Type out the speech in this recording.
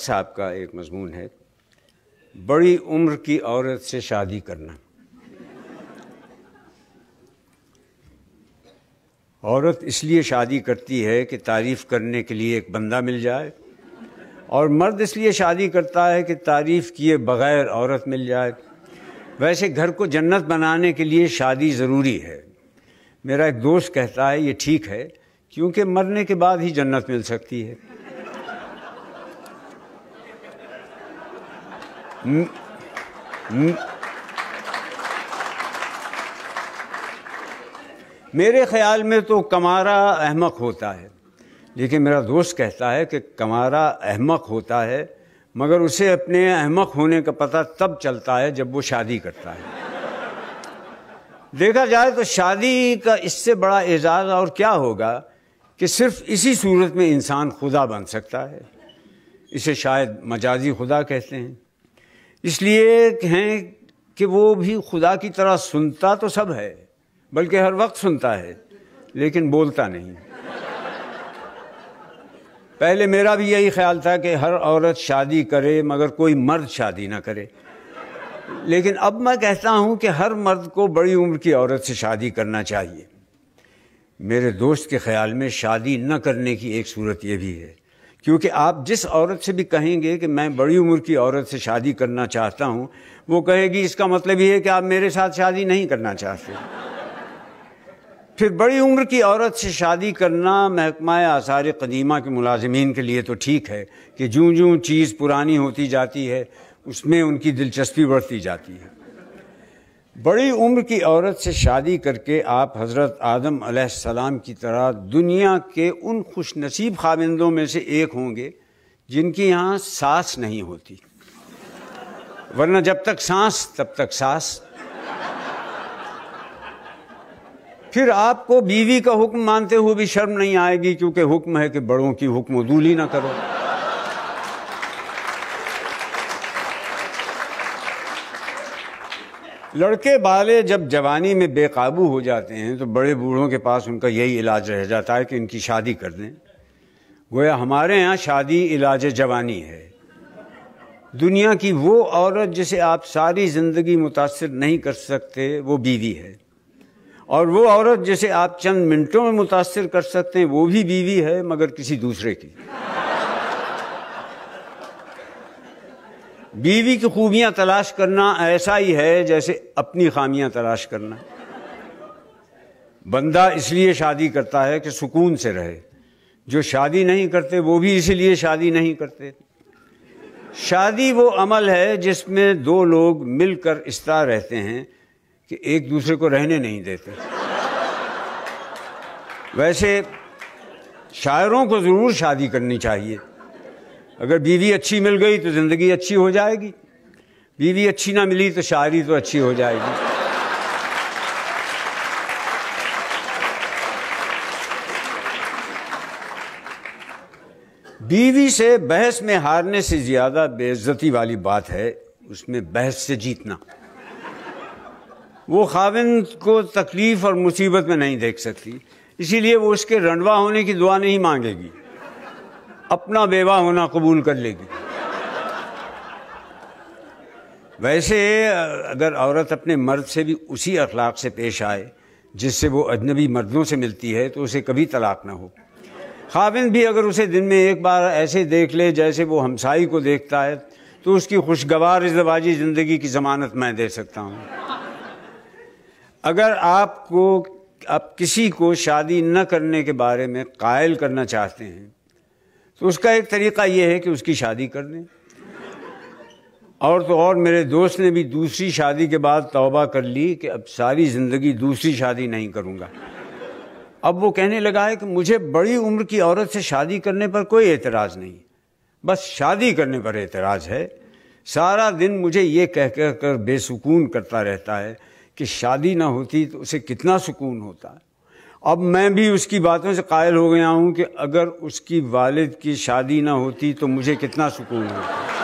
साहब का एक मजमून है बड़ी उम्र की औरत से शादी करना औरत इसलिए शादी करती है कि तारीफ़ करने के लिए एक बंदा मिल जाए और मर्द इसलिए शादी करता है कि तारीफ़ किए बग़ैर औरत मिल जाए वैसे घर को जन्नत बनाने के लिए शादी ज़रूरी है मेरा एक दोस्त कहता है ये ठीक है क्योंकि मरने के बाद ही जन्नत मिल सकती है हम्म, हम्म। मेरे ख्याल में तो कमारा अहमक होता है लेकिन मेरा दोस्त कहता है कि कमारा अहमक होता है मगर उसे अपने अहमक होने का पता तब चलता है जब वो शादी करता है देखा जाए तो शादी का इससे बड़ा एजाज़ और क्या होगा कि सिर्फ इसी सूरत में इंसान खुदा बन सकता है इसे शायद मजाजी खुदा कहते हैं इसलिए हैं कि वो भी खुदा की तरह सुनता तो सब है बल्कि हर वक्त सुनता है लेकिन बोलता नहीं पहले मेरा भी यही ख्याल था कि हर औरत शादी करे मगर कोई मर्द शादी ना करे लेकिन अब मैं कहता हूँ कि हर मर्द को बड़ी उम्र की औरत से शादी करना चाहिए मेरे दोस्त के ख्याल में शादी न करने की एक सूरत यह भी है क्योंकि आप जिस औरत से भी कहेंगे कि मैं बड़ी उम्र की औरत से शादी करना चाहता हूँ वो कहेगी इसका मतलब ये है कि आप मेरे साथ शादी नहीं करना चाहते फिर बड़ी उम्र की औरत से शादी करना महकमा आसार कदीमा के मुलाजमीन के लिए तो ठीक है कि जूँ जूं चीज़ पुरानी होती जाती है उसमें उनकी दिलचस्पी बढ़ती जाती है बड़ी उम्र की औरत से शादी करके आप हज़रत आदम सलाम की तरह दुनिया के उन खुश नसीब खाविंदों में से एक होंगे जिनकी यहाँ सांस नहीं होती वरना जब तक सांस तब तक सांस फिर आपको बीवी का हुक्म मानते हुए भी शर्म नहीं आएगी क्योंकि हुक्म है कि बड़ों की हुक्म दूली ना करो लड़के बाले जब जवानी में बेकाबू हो जाते हैं तो बड़े बूढ़ों के पास उनका यही इलाज रह जाता है कि इनकी शादी कर दें गोया हमारे यहाँ शादी इलाज जवानी है दुनिया की वो औरत जिसे आप सारी ज़िंदगी मुतासर नहीं कर सकते वो बीवी है और वो औरत जिसे आप चंद मिनटों में मुतासर कर सकते हैं वो भी बीवी है मगर किसी दूसरे की बीवी की खूबियां तलाश करना ऐसा ही है जैसे अपनी खामियां तलाश करना बंदा इसलिए शादी करता है कि सुकून से रहे जो शादी नहीं करते वो भी इसलिए शादी नहीं करते शादी वो अमल है जिसमें दो लोग मिलकर इस तरह रहते हैं कि एक दूसरे को रहने नहीं देते वैसे शायरों को ज़रूर शादी करनी चाहिए अगर बीवी अच्छी मिल गई तो ज़िंदगी अच्छी हो जाएगी बीवी अच्छी ना मिली तो शायरी तो अच्छी हो जाएगी बीवी से बहस में हारने से ज़्यादा बेइज्जती वाली बात है उसमें बहस से जीतना वो खाविंद को तकलीफ़ और मुसीबत में नहीं देख सकती इसीलिए वो उसके रंडवा होने की दुआ नहीं मांगेगी अपना बेवा होना कबूल कर लेगी वैसे अगर औरत अपने मर्द से भी उसी अखलाक से पेश आए जिससे वो अजनबी मर्दों से मिलती है तो उसे कभी तलाक ना हो खाविंद भी अगर उसे दिन में एक बार ऐसे देख ले जैसे वो हमसाई को देखता है तो उसकी खुशगवार इजवाजी ज़िंदगी की ज़मानत मैं दे सकता हूँ अगर आपको आप किसी को शादी न करने के बारे में कायल करना चाहते हैं तो उसका एक तरीका ये है कि उसकी शादी कर दें और तो और मेरे दोस्त ने भी दूसरी शादी के बाद तौबा कर ली कि अब सारी ज़िंदगी दूसरी शादी नहीं करूँगा अब वो कहने लगा है कि मुझे बड़ी उम्र की औरत से शादी करने पर कोई एतराज़ नहीं बस शादी करने पर एतराज़ है सारा दिन मुझे ये कह कह कर बेसुकून करता रहता है कि शादी ना होती तो उसे कितना सुकून होता है अब मैं भी उसकी बातों से कायल हो गया हूँ कि अगर उसकी वालिद की शादी ना होती तो मुझे कितना सुकून होता